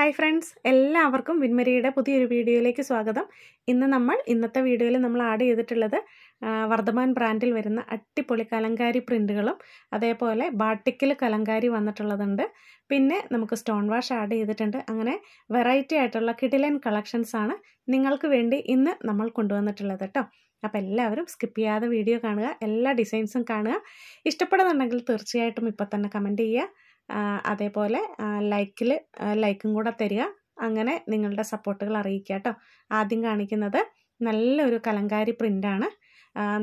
hi friends എല്ലാവർക്കും വിൻമരിയുടെ പുതിയൊരു വീഡിയോയിലേക്ക് സ്വാഗതം ഇന്ന് നമ്മൾ ഇന്നത്തെ വീഡിയോയിൽ നമ്മൾ ആഡ് ചെയ്തിട്ടുള്ളത് വർദ്ധമാൻ ബ്രാൻഡിൽ വരുന്ന അട്ടിപ്പൊളി കലങ്കാരി പ്രിൻറ്റുകളും അതേപോലെ ബാട്ടിക്കിൽ കലങ്കാരി വന്നിട്ടുള്ളതുണ്ട് പിന്നെ നമുക്ക് സ്റ്റോൺ വാഷ് ആഡ് ചെയ്തിട്ടുണ്ട് അങ്ങനെ വെറൈറ്റി ആയിട്ടുള്ള കിഡിലൻ കളക്ഷൻസാണ് നിങ്ങൾക്ക് വേണ്ടി ഇന്ന് നമ്മൾ കൊണ്ടുവന്നിട്ടുള്ളത് കേട്ടോ അപ്പോൾ എല്ലാവരും സ്കിപ്പ് ചെയ്യാതെ വീഡിയോ കാണുക എല്ലാ ഡിസൈൻസും കാണുക ഇഷ്ടപ്പെടുന്നുണ്ടെങ്കിൽ തീർച്ചയായിട്ടും ഇപ്പം തന്നെ കമൻറ്റ് ചെയ്യുക അതേപോലെ ലൈക്കിൽ ലൈക്കും കൂടെ തരിക അങ്ങനെ നിങ്ങളുടെ സപ്പോർട്ടുകൾ അറിയിക്കുക കേട്ടോ ആദ്യം കാണിക്കുന്നത് നല്ലൊരു കലങ്കാരി പ്രിൻ്റാണ്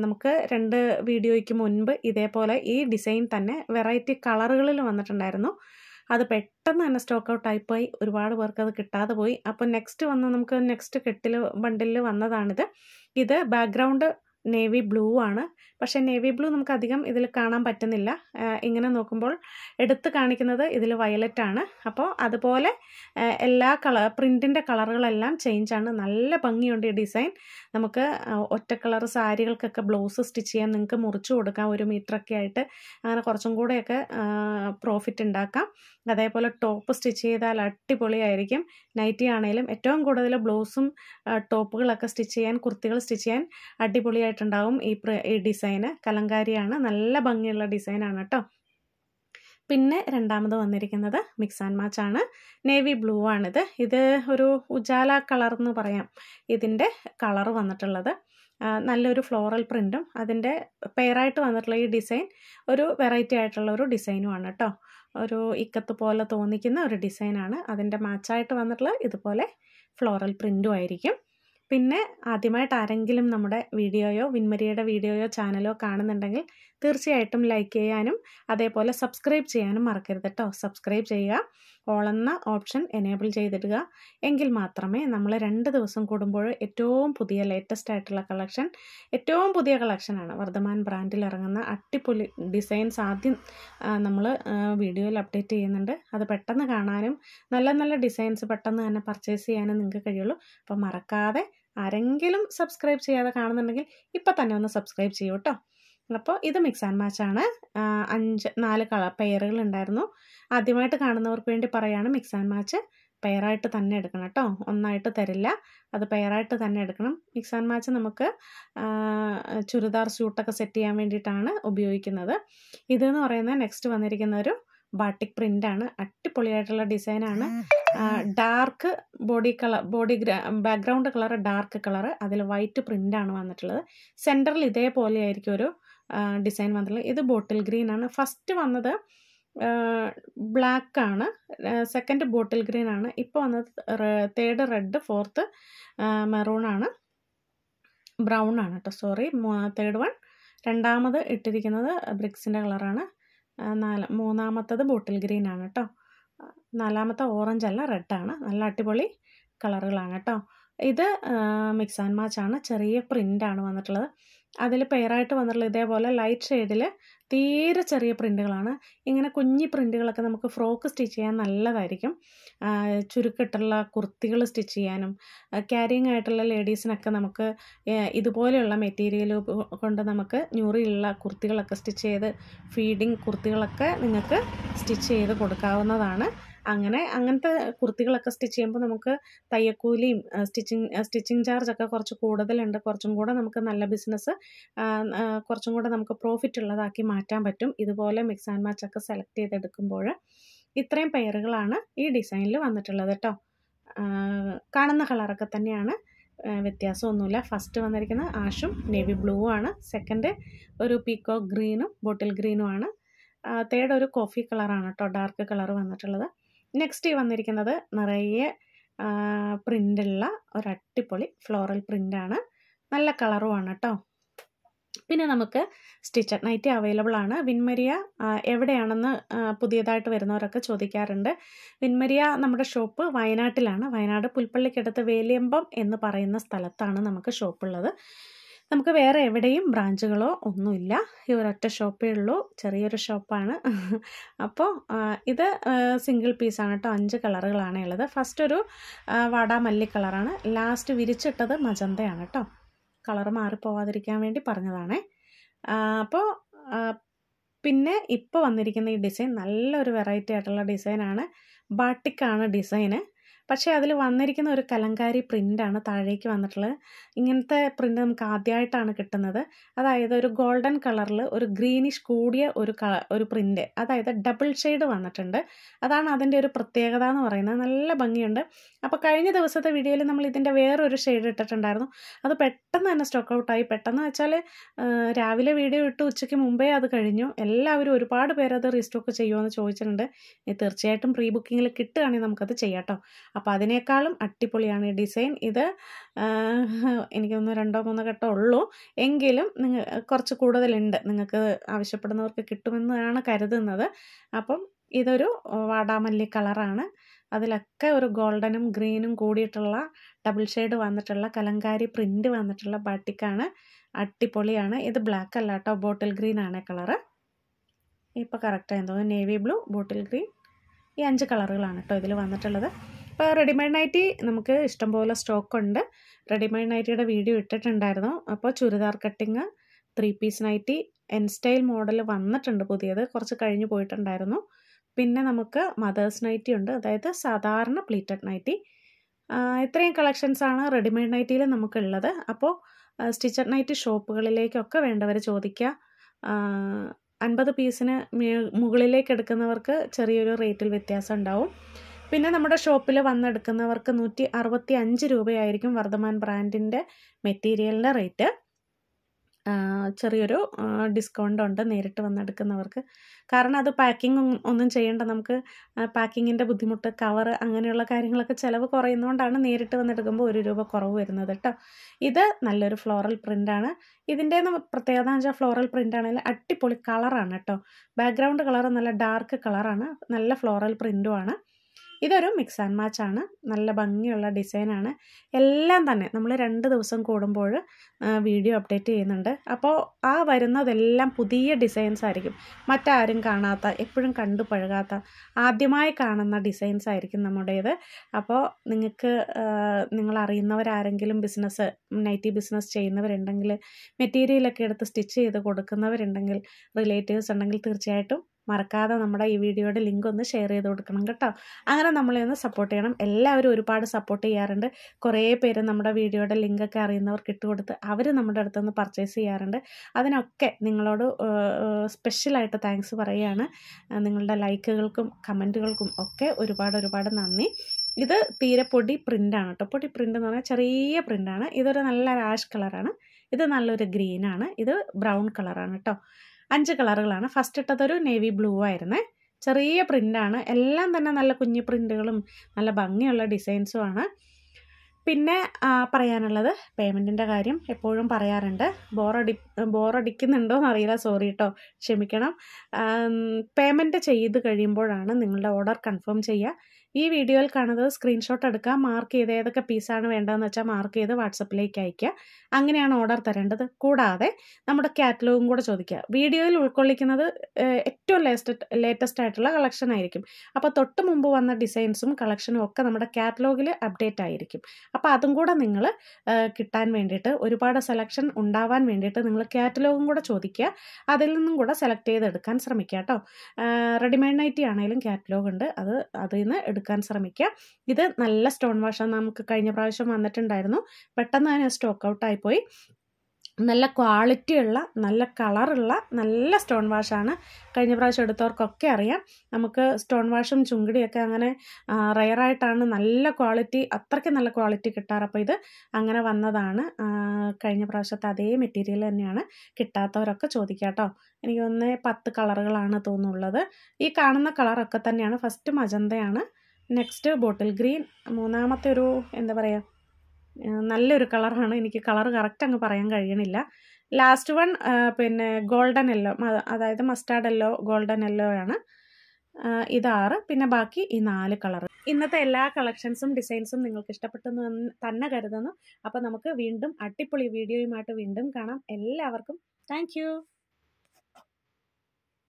നമുക്ക് രണ്ട് വീഡിയോയ്ക്ക് മുൻപ് ഇതേപോലെ ഈ ഡിസൈൻ തന്നെ വെറൈറ്റി കളറുകളിൽ വന്നിട്ടുണ്ടായിരുന്നു അത് പെട്ടെന്ന് തന്നെ സ്റ്റോക്ക് ഔട്ട് ആയിപ്പോയി ഒരുപാട് പേർക്ക് അത് കിട്ടാതെ പോയി അപ്പോൾ നെക്സ്റ്റ് വന്ന് നമുക്ക് നെക്സ്റ്റ് കെട്ടിൽ ബണ്ടിൽ വന്നതാണിത് ഇത് ബാക്ക്ഗ്രൗണ്ട് നേവി ബ്ലൂ ആണ് പക്ഷേ നേവി ബ്ലൂ നമുക്ക് അധികം ഇതിൽ കാണാൻ പറ്റുന്നില്ല ഇങ്ങനെ നോക്കുമ്പോൾ എടുത്ത് കാണിക്കുന്നത് ഇതിൽ വയലറ്റ് ആണ് അപ്പോൾ അതുപോലെ എല്ലാ കളർ പ്രിൻറ്റിൻ്റെ കളറുകളെല്ലാം ചേഞ്ചാണ് നല്ല ഭംഗിയുണ്ട് ഈ ഡിസൈൻ നമുക്ക് ഒറ്റ കളർ സാരികൾക്കൊക്കെ ബ്ലൗസ് സ്റ്റിച്ച് ചെയ്യാൻ നിങ്ങൾക്ക് മുറിച്ചു കൊടുക്കാം ഒരു മീറ്ററൊക്കെ ആയിട്ട് അങ്ങനെ കുറച്ചും കൂടെയൊക്കെ പ്രോഫിറ്റ് ഉണ്ടാക്കാം അതേപോലെ ടോപ്പ് സ്റ്റിച്ച് ചെയ്താൽ അടിപൊളിയായിരിക്കും നൈറ്റി ആണെങ്കിലും ഏറ്റവും കൂടുതൽ ബ്ലൗസും ടോപ്പുകളൊക്കെ സ്റ്റിച്ച് ചെയ്യാൻ കുർത്തികൾ സ്റ്റിച്ച് ചെയ്യാൻ അടിപൊളിയായിട്ട് കണ്ടിട്ടുണ്ടാവും ഈ ഈ ഡിസൈന് കലങ്കാരിയാണ് നല്ല ഭംഗിയുള്ള ഡിസൈനാണ് കേട്ടോ പിന്നെ രണ്ടാമത് വന്നിരിക്കുന്നത് മിക്സ് ആൻഡ് മാച്ച് ആണ് നേവി ബ്ലൂ ആണിത് ഇത് ഒരു ഉജാല കളർ എന്ന് പറയാം ഇതിൻ്റെ കളർ വന്നിട്ടുള്ളത് നല്ലൊരു ഫ്ലോറൽ പ്രിൻറ്റും അതിൻ്റെ പെയറായിട്ട് വന്നിട്ടുള്ള ഈ ഡിസൈൻ ഒരു വെറൈറ്റി ആയിട്ടുള്ള ഒരു ഡിസൈനുമാണ് കേട്ടോ ഒരു ഇക്കത്ത് പോലെ തോന്നിക്കുന്ന ഒരു ഡിസൈനാണ് അതിൻ്റെ മാച്ചായിട്ട് വന്നിട്ടുള്ള ഇതുപോലെ ഫ്ലോറൽ പ്രിൻറ്റും ആയിരിക്കും പിന്നെ ആദ്യമായിട്ട് ആരെങ്കിലും നമ്മുടെ വീഡിയോയോ വിൻമരിയുടെ വീഡിയോയോ ചാനലോ കാണുന്നുണ്ടെങ്കിൽ തീർച്ചയായിട്ടും ലൈക്ക് ചെയ്യാനും അതേപോലെ സബ്സ്ക്രൈബ് ചെയ്യാനും മറക്കരുത് കേട്ടോ സബ്സ്ക്രൈബ് ചെയ്യുക ഓളെന്ന ഓപ്ഷൻ എനേബിൾ ചെയ്തിടുക എങ്കിൽ മാത്രമേ നമ്മൾ രണ്ട് ദിവസം കൂടുമ്പോൾ ഏറ്റവും പുതിയ ലേറ്റസ്റ്റ് ആയിട്ടുള്ള കളക്ഷൻ ഏറ്റവും പുതിയ കളക്ഷനാണ് വർദ്ധമാൻ ബ്രാൻഡിൽ ഇറങ്ങുന്ന അടിപൊളി ഡിസൈൻസ് ആദ്യം നമ്മൾ വീഡിയോയിൽ അപ്ഡേറ്റ് ചെയ്യുന്നുണ്ട് അത് പെട്ടെന്ന് കാണാനും നല്ല നല്ല ഡിസൈൻസ് പെട്ടെന്ന് തന്നെ പർച്ചേസ് ചെയ്യാനും നിങ്ങൾക്ക് കഴിയുള്ളൂ അപ്പോൾ മറക്കാതെ ആരെങ്കിലും സബ്സ്ക്രൈബ് ചെയ്യാതെ കാണുന്നുണ്ടെങ്കിൽ ഇപ്പം തന്നെ ഒന്ന് സബ്സ്ക്രൈബ് ചെയ്യൂ കേട്ടോ അപ്പോൾ ഇത് മിക്സ് ആൻഡ് മാച്ച് ആണ് അഞ്ച് നാല് കളർ പെയറുകൾ ഉണ്ടായിരുന്നു ആദ്യമായിട്ട് കാണുന്നവർക്ക് വേണ്ടി പറയുകയാണ് മിക്സ് ആൻഡ് മാച്ച് പെയറായിട്ട് തന്നെ എടുക്കണം കേട്ടോ ഒന്നായിട്ട് തരില്ല അത് പെയറായിട്ട് തന്നെ എടുക്കണം മിക്സ് ആൻഡ് മാച്ച് നമുക്ക് ചുരിദാർ സ്യൂട്ടൊക്കെ സെറ്റ് ചെയ്യാൻ വേണ്ടിയിട്ടാണ് ഉപയോഗിക്കുന്നത് ഇതെന്ന് പറയുന്നത് നെക്സ്റ്റ് വന്നിരിക്കുന്ന ഒരു ബാട്ടിക് പ്രിൻ്റാണ് അടിപൊളിയായിട്ടുള്ള ഡിസൈനാണ് dark body colour body background colour dark colour അതിൽ വൈറ്റ് പ്രിൻ്റാണ് വന്നിട്ടുള്ളത് സെൻറ്ററിൽ ഇതേപോലെ ആയിരിക്കും ഒരു ഡിസൈൻ വന്നിട്ടുള്ളത് ഇത് ബോട്ടിൽ ഗ്രീൻ ആണ് ഫസ്റ്റ് വന്നത് ബ്ലാക്ക് ആണ് സെക്കൻഡ് ബോട്ടിൽ ഗ്രീൻ ആണ് ഇപ്പോൾ വന്നത് തേർഡ് റെഡ് ഫോർത്ത് മെറൂൺ ആണ് ബ്രൗൺ ആണ് കേട്ടോ സോറി തേർഡ് വൺ രണ്ടാമത് ഇട്ടിരിക്കുന്നത് ബ്രിക്സിൻ്റെ കളറാണ് നാല് മൂന്നാമത്തത് ബോട്ടിൽ ഗ്രീൻ ആണ് കേട്ടോ നാലാമത്തെ ഓറഞ്ച് അല്ല റെഡാണ് നല്ല അടിപൊളി കളറുകളാണ് കേട്ടോ ഇത് മിക്സ് ആൻഡ് മാച്ച് ആണ് ചെറിയ പ്രിൻ്റാണ് വന്നിട്ടുള്ളത് അതിൽ പെയറായിട്ട് വന്നിട്ടുള്ള ഇതേപോലെ ലൈറ്റ് ഷെയ്ഡിൽ തീരെ ചെറിയ പ്രിൻ്റുകളാണ് ഇങ്ങനെ കുഞ്ഞി പ്രിൻ്റുകളൊക്കെ നമുക്ക് ഫ്രോക്ക് സ്റ്റിച്ച് ചെയ്യാൻ നല്ലതായിരിക്കും ചുരുക്കിട്ടുള്ള കുർത്തികൾ സ്റ്റിച്ച് ചെയ്യാനും ക്യാരിങ് ആയിട്ടുള്ള ലേഡീസിനൊക്കെ നമുക്ക് ഇതുപോലെയുള്ള മെറ്റീരിയൽ കൊണ്ട് നമുക്ക് ഞൂറിയുള്ള കുർത്തികളൊക്കെ സ്റ്റിച്ച് ചെയ്ത് ഫീഡിങ് കുർത്തികളൊക്കെ നിങ്ങൾക്ക് സ്റ്റിച്ച് ചെയ്ത് കൊടുക്കാവുന്നതാണ് അങ്ങനെ അങ്ങനത്തെ കുർത്തികളൊക്കെ സ്റ്റിച്ച് ചെയ്യുമ്പോൾ നമുക്ക് തയ്യക്കൂലിയും സ്റ്റിച്ചിങ് സ്റ്റിച്ചിങ് ചാർജൊക്കെ കുറച്ച് കൂടുതലുണ്ട് കുറച്ചും കൂടെ നമുക്ക് നല്ല ബിസിനസ് കുറച്ചും കൂടെ നമുക്ക് പ്രോഫിറ്റ് ഉള്ളതാക്കി മാറ്റാൻ പറ്റും ഇതുപോലെ മിക്സ് ആൻഡ് മാച്ച് ഒക്കെ സെലക്ട് ചെയ്തെടുക്കുമ്പോൾ ഇത്രയും പെയറുകളാണ് ഈ ഡിസൈനിൽ വന്നിട്ടുള്ളത് കേട്ടോ കാണുന്ന കളറൊക്കെ തന്നെയാണ് വ്യത്യാസമൊന്നുമില്ല ഫസ്റ്റ് വന്നിരിക്കുന്ന ആഷും നേവി ബ്ലൂ ആണ് സെക്കൻഡ് ഒരു പീക്കോ ഗ്രീനും ബോട്ടിൽ ഗ്രീനും ആണ് തേർഡ് ഒരു കോഫി കളറാണ് കേട്ടോ ഡാർക്ക് കളർ വന്നിട്ടുള്ളത് നെക്സ്റ്റ് വന്നിരിക്കുന്നത് നിറയെ പ്രിൻ്റുള്ള ഒരു അട്ടിപ്പൊളി ഫ്ലോറൽ പ്രിൻ്റാണ് നല്ല കളറുമാണ് കേട്ടോ പിന്നെ നമുക്ക് അറ്റ് നൈറ്റി അവൈലബിൾ ആണ് വിൻമരിയ എവിടെയാണെന്ന് പുതിയതായിട്ട് വരുന്നവരൊക്കെ ചോദിക്കാറുണ്ട് വിൻമരിയ നമ്മുടെ ഷോപ്പ് വയനാട്ടിലാണ് വയനാട് പുൽപ്പള്ളിക്കടുത്ത് വേലിയമ്പം എന്ന് പറയുന്ന സ്ഥലത്താണ് നമുക്ക് ഷോപ്പുള്ളത് നമുക്ക് വേറെ എവിടെയും ബ്രാഞ്ചുകളോ ഒന്നുമില്ല ഈ ഒരൊറ്റ ഷോപ്പേ ഉള്ളൂ ചെറിയൊരു ഷോപ്പാണ് അപ്പോൾ ഇത് സിംഗിൾ പീസാണ് കേട്ടോ അഞ്ച് കളറുകളാണ് ഉള്ളത് ഫസ്റ്റ് ഒരു വാടാമല്ലി കളറാണ് ലാസ്റ്റ് വിരിച്ചിട്ടത് മജന്തയാണ് കേട്ടോ കളർ മാറിപ്പോവാതിരിക്കാൻ വേണ്ടി പറഞ്ഞതാണേ അപ്പോൾ പിന്നെ ഇപ്പോൾ വന്നിരിക്കുന്ന ഈ ഡിസൈൻ നല്ലൊരു വെറൈറ്റി ആയിട്ടുള്ള ഡിസൈനാണ് ബാട്ടിക്കാണ് ഡിസൈന് പക്ഷേ അതിൽ വന്നിരിക്കുന്ന ഒരു കലങ്കാരി പ്രിൻ്റാണ് താഴേക്ക് വന്നിട്ടുള്ളത് ഇങ്ങനത്തെ പ്രിൻ്റ് നമുക്ക് ആദ്യമായിട്ടാണ് കിട്ടുന്നത് അതായത് ഒരു ഗോൾഡൻ കളറിൽ ഒരു ഗ്രീനിഷ് കൂടിയ ഒരു ഒരു പ്രിൻ്റ് അതായത് ഡബിൾ ഷെയ്ഡ് വന്നിട്ടുണ്ട് അതാണ് അതിൻ്റെ ഒരു പ്രത്യേകത എന്ന് പറയുന്നത് നല്ല ഭംഗിയുണ്ട് അപ്പോൾ കഴിഞ്ഞ ദിവസത്തെ വീഡിയോയിൽ നമ്മൾ ഇതിൻ്റെ വേറൊരു ഷെയ്ഡ് ഇട്ടിട്ടുണ്ടായിരുന്നു അത് പെട്ടെന്ന് തന്നെ സ്റ്റോക്ക് ഔട്ടായി പെട്ടെന്ന് വെച്ചാൽ രാവിലെ വീഡിയോ ഇട്ട് ഉച്ചയ്ക്ക് മുമ്പേ അത് കഴിഞ്ഞു എല്ലാവരും ഒരുപാട് പേരത് റീസ്റ്റോക്ക് ചെയ്യുമോ എന്ന് ചോദിച്ചിട്ടുണ്ട് തീർച്ചയായിട്ടും പ്രീ ബുക്കിങ്ങിൽ കിട്ടുകയാണെങ്കിൽ നമുക്കത് ചെയ്യാം കേട്ടോ അപ്പോൾ അതിനേക്കാളും അടിപൊളിയാണ് ഈ ഡിസൈൻ ഇത് എനിക്കൊന്ന് രണ്ടോ മൂന്നോ ഘട്ടം ഉള്ളൂ എങ്കിലും നിങ്ങൾ കുറച്ച് കൂടുതലുണ്ട് നിങ്ങൾക്ക് ആവശ്യപ്പെടുന്നവർക്ക് കിട്ടുമെന്നാണ് കരുതുന്നത് അപ്പം ഇതൊരു വാടാമല്ലി കളറാണ് അതിലൊക്കെ ഒരു ഗോൾഡനും ഗ്രീനും കൂടിയിട്ടുള്ള ഡബിൾ ഷെയ്ഡ് വന്നിട്ടുള്ള കലങ്കാരി പ്രിൻ്റ് വന്നിട്ടുള്ള ബാട്ടിക്കാണ് അട്ടിപ്പൊളിയാണ് ഇത് ബ്ലാക്ക് അല്ല കേട്ടോ ബോട്ടിൽ ഗ്രീൻ ആണ് കളറ് ഇപ്പോൾ കറക്റ്റായി തോന്നുന്നു നേവി ബ്ലൂ ബോട്ടിൽ ഗ്രീൻ ഈ അഞ്ച് കളറുകളാണ് കേട്ടോ ഇതിൽ വന്നിട്ടുള്ളത് ഇപ്പോൾ റെഡിമെയ്ഡ് നൈറ്റി നമുക്ക് ഇഷ്ടംപോലെ സ്റ്റോക്ക് ഉണ്ട് റെഡിമെയ്ഡ് നൈറ്റിയുടെ വീഡിയോ ഇട്ടിട്ടുണ്ടായിരുന്നു അപ്പോൾ churidar cutting three piece nighty എൻ സ്റ്റൈൽ മോഡൽ വന്നിട്ടുണ്ട് പുതിയത് കുറച്ച് കഴിഞ്ഞ് പോയിട്ടുണ്ടായിരുന്നു പിന്നെ നമുക്ക് മദേഴ്സ് നൈറ്റി ഉണ്ട് അതായത് സാധാരണ പ്ലീറ്റഡ് നൈറ്റി ഇത്രയും കളക്ഷൻസാണ് റെഡിമെയ്ഡ് നൈറ്റിയിൽ നമുക്കുള്ളത് അപ്പോൾ സ്റ്റിച്ചഡ് നൈറ്റ് ഷോപ്പുകളിലേക്കൊക്കെ വേണ്ടവർ ചോദിക്കുക അൻപത് പീസിന് മുകളിലേക്ക് എടുക്കുന്നവർക്ക് ചെറിയൊരു റേറ്റിൽ വ്യത്യാസം ഉണ്ടാവും പിന്നെ നമ്മുടെ ഷോപ്പിൽ വന്നെടുക്കുന്നവർക്ക് നൂറ്റി അറുപത്തി അഞ്ച് രൂപയായിരിക്കും വർദ്ധമാൻ ബ്രാൻഡിൻ്റെ മെറ്റീരിയലിൻ്റെ റേറ്റ് ചെറിയൊരു ഡിസ്കൗണ്ട് ഉണ്ട് നേരിട്ട് വന്നെടുക്കുന്നവർക്ക് കാരണം അത് പാക്കിംഗ് ഒന്നും ചെയ്യേണ്ട നമുക്ക് പാക്കിങ്ങിൻ്റെ ബുദ്ധിമുട്ട് കവർ അങ്ങനെയുള്ള കാര്യങ്ങളൊക്കെ ചിലവ് കുറയുന്നതുകൊണ്ടാണ് നേരിട്ട് വന്നെടുക്കുമ്പോൾ ഒരു രൂപ കുറവ് വരുന്നത് കേട്ടോ ഇത് നല്ലൊരു ഫ്ലോറൽ പ്രിൻ്റാണ് ഇതിൻ്റെ പ്രത്യേകത എന്ന് വെച്ചാൽ ഫ്ലോറൽ പ്രിൻ്റാണെങ്കിൽ അടിപൊളി കളറാണ് കേട്ടോ ബാക്ക്ഗ്രൗണ്ട് കളർ നല്ല ഡാർക്ക് കളറാണ് നല്ല ഫ്ലോറൽ പ്രിൻറ്റുമാണ് ഇതൊരു മിക്സ് ആൻഡ് മാച്ച് ആണ് നല്ല ഭംഗിയുള്ള ഡിസൈനാണ് എല്ലാം തന്നെ നമ്മൾ രണ്ട് ദിവസം കൂടുമ്പോൾ വീഡിയോ അപ്ഡേറ്റ് ചെയ്യുന്നുണ്ട് അപ്പോൾ ആ വരുന്നതെല്ലാം പുതിയ ഡിസൈൻസ് ആയിരിക്കും മറ്റാരും കാണാത്ത എപ്പോഴും കണ്ടു പഴകാത്ത ആദ്യമായി കാണുന്ന ഡിസൈൻസ് ആയിരിക്കും നമ്മുടേത് അപ്പോൾ നിങ്ങൾക്ക് നിങ്ങൾ അറിയുന്നവരാരെങ്കിലും ബിസിനസ് നൈറ്റി ബിസിനസ് ചെയ്യുന്നവരുണ്ടെങ്കിൽ മെറ്റീരിയലൊക്കെ എടുത്ത് സ്റ്റിച്ച് ചെയ്ത് കൊടുക്കുന്നവരുണ്ടെങ്കിൽ റിലേറ്റീവ്സ് ഉണ്ടെങ്കിൽ തീർച്ചയായിട്ടും മറക്കാതെ നമ്മുടെ ഈ വീഡിയോയുടെ ലിങ്ക് ഒന്ന് ഷെയർ ചെയ്ത് കൊടുക്കണം കേട്ടോ അങ്ങനെ നമ്മളെ ഒന്ന് സപ്പോർട്ട് ചെയ്യണം എല്ലാവരും ഒരുപാട് സപ്പോർട്ട് ചെയ്യാറുണ്ട് കുറേ പേര് നമ്മുടെ വീഡിയോയുടെ ലിങ്കൊക്കെ അറിയുന്നവർക്ക് ഇട്ടുകൊടുത്ത് അവർ നമ്മുടെ അടുത്തുനിന്ന് പർച്ചേസ് ചെയ്യാറുണ്ട് അതിനൊക്കെ നിങ്ങളോട് സ്പെഷ്യലായിട്ട് താങ്ക്സ് പറയുകയാണ് നിങ്ങളുടെ ലൈക്കുകൾക്കും കമൻറ്റുകൾക്കും ഒക്കെ ഒരുപാട് ഒരുപാട് നന്ദി ഇത് തീരെ പൊടി പ്രിൻ്റാണ് കേട്ടോ പൊടി പ്രിൻ്റ് എന്ന് പറഞ്ഞാൽ ചെറിയ പ്രിൻ്റാണ് ഇതൊരു നല്ല രാഷ് കളറാണ് ഇത് നല്ലൊരു ഗ്രീനാണ് ഇത് ബ്രൗൺ കളറാണ് കേട്ടോ അഞ്ച് കളറുകളാണ് ഫസ്റ്റ് ഇട്ടതൊരു നേവി ബ്ലൂ ആയിരുന്നേ ചെറിയ പ്രിൻ്റാണ് എല്ലാം തന്നെ നല്ല കുഞ്ഞു പ്രിൻ്റുകളും നല്ല ഭംഗിയുള്ള ഡിസൈൻസുമാണ് പിന്നെ പറയാനുള്ളത് പേയ്മെൻറ്റിൻ്റെ കാര്യം എപ്പോഴും പറയാറുണ്ട് ബോറടി ബോറടിക്കുന്നുണ്ടോ അറിയില്ല സോറി കേട്ടോ ക്ഷമിക്കണം പേയ്മെൻറ്റ് ചെയ്ത് കഴിയുമ്പോഴാണ് നിങ്ങളുടെ ഓർഡർ കൺഫേം ചെയ്യുക ഈ വീഡിയോയിൽ കാണുന്നത് സ്ക്രീൻഷോട്ട് എടുക്കുക മാർക്ക് ചെയ്ത് ഏതൊക്കെ പീസാണ് വേണ്ടതെന്ന് വെച്ചാൽ മാർക്ക് ചെയ്ത് വാട്സപ്പിലേക്ക് അയയ്ക്കുക അങ്ങനെയാണ് ഓർഡർ തരേണ്ടത് കൂടാതെ നമ്മുടെ കാറ്റലോഗും കൂടെ ചോദിക്കുക വീഡിയോയിൽ ഉൾക്കൊള്ളിക്കുന്നത് ഏറ്റവും ലേറ്റസ്റ്റ് ലേറ്റസ്റ്റ് ആയിട്ടുള്ള കളക്ഷൻ ആയിരിക്കും അപ്പോൾ തൊട്ട് മുമ്പ് വന്ന ഡിസൈൻസും കളക്ഷനും ഒക്കെ നമ്മുടെ കാറ്റലോഗിൽ അപ്ഡേറ്റ് ആയിരിക്കും അപ്പോൾ അതും കൂടെ നിങ്ങൾ കിട്ടാൻ വേണ്ടിയിട്ട് ഒരുപാട് സെലക്ഷൻ ഉണ്ടാവാൻ വേണ്ടിയിട്ട് നിങ്ങൾ കാറ്റലോഗും കൂടെ ചോദിക്കുക അതിൽ നിന്നും കൂടെ സെലക്ട് ചെയ്തെടുക്കാൻ ശ്രമിക്കുക കേട്ടോ റെഡിമെയ്ഡ് നൈറ്റി ആണെങ്കിലും കാറ്റലോഗ് ഉണ്ട് അത് അതിൽ നിന്ന് എടുക്കുക എടുക്കാൻ ശ്രമിക്കുക ഇത് നല്ല സ്റ്റോൺ വാഷാണ് നമുക്ക് കഴിഞ്ഞ പ്രാവശ്യം വന്നിട്ടുണ്ടായിരുന്നു പെട്ടെന്ന് തന്നെ സ്റ്റോക്ക് ഔട്ടായി പോയി നല്ല ക്വാളിറ്റിയുള്ള നല്ല കളറുള്ള നല്ല സ്റ്റോൺ വാഷാണ് കഴിഞ്ഞ പ്രാവശ്യം എടുത്തവർക്കൊക്കെ അറിയാം നമുക്ക് സ്റ്റോൺ വാഷും ചുങ്കിടിയൊക്കെ അങ്ങനെ റയറായിട്ടാണ് നല്ല ക്വാളിറ്റി അത്രയ്ക്ക് നല്ല ക്വാളിറ്റി കിട്ടാറ് അപ്പോൾ ഇത് അങ്ങനെ വന്നതാണ് കഴിഞ്ഞ പ്രാവശ്യത്തെ അതേ മെറ്റീരിയൽ തന്നെയാണ് കിട്ടാത്തവരൊക്കെ ചോദിക്കുക കേട്ടോ എനിക്ക് ഒന്ന് പത്ത് കളറുകളാണ് തോന്നുന്നുള്ളത് ഈ കാണുന്ന കളറൊക്കെ തന്നെയാണ് ഫസ്റ്റ് മജന്തയാണ് നെക്സ്റ്റ് ബോട്ടിൽ ഗ്രീൻ മൂന്നാമത്തെ ഒരു എന്താ പറയുക നല്ലൊരു കളറാണ് എനിക്ക് കളർ കറക്റ്റ് അങ്ങ് പറയാൻ കഴിയണില്ല ലാസ്റ്റ് വൺ പിന്നെ ഗോൾഡൻ എല്ലോ അതായത് മസ്റ്റാർഡ് എല്ലോ ഗോൾഡൻ എല്ലോ ആണ് ഇതാറ് പിന്നെ ബാക്കി ഈ നാല് കളർ ഇന്നത്തെ എല്ലാ കളക്ഷൻസും ഡിസൈൻസും നിങ്ങൾക്ക് ഇഷ്ടപ്പെട്ടെന്ന് തന്നെ കരുതുന്നു അപ്പോൾ നമുക്ക് വീണ്ടും അടിപൊളി വീഡിയോയുമായിട്ട് വീണ്ടും കാണാം എല്ലാവർക്കും താങ്ക്